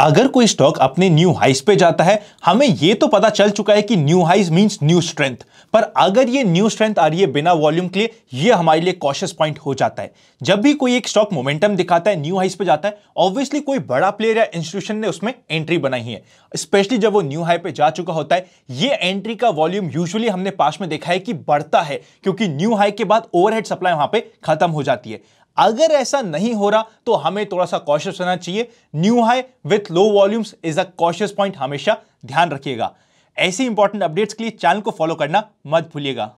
अगर कोई स्टॉक अपने न्यू हाइस पे जाता है हमें यह तो पता चल चुका है कि न्यू हाइस मींस न्यू स्ट्रेंथ पर अगर ये न्यू स्ट्रेंथ आ रही है बिना वॉल्यूम के लिए ये हमारे लिए कॉशियस पॉइंट हो जाता है जब भी कोई एक स्टॉक मोमेंटम दिखाता है न्यू हाइस पे जाता है ऑब्वियसली कोई बड़ा प्लेयर या इंस्टीट्यूशन ने उसमें एंट्री बनाई है स्पेशली जब वो न्यू हाई पे जा चुका होता है ये एंट्री का वॉल्यूम यूजली हमने पास में देखा है कि बढ़ता है क्योंकि न्यू हाई के बाद ओवरहेड सप्लाई वहां पर खत्म हो जाती है अगर ऐसा नहीं हो रहा तो हमें थोड़ा सा कॉशियस होना चाहिए new high with low volumes is a cautious point हमेशा ध्यान रखिएगा ऐसी इंपॉर्टेंट अपडेट्स के लिए चैनल को फॉलो करना मत भूलिएगा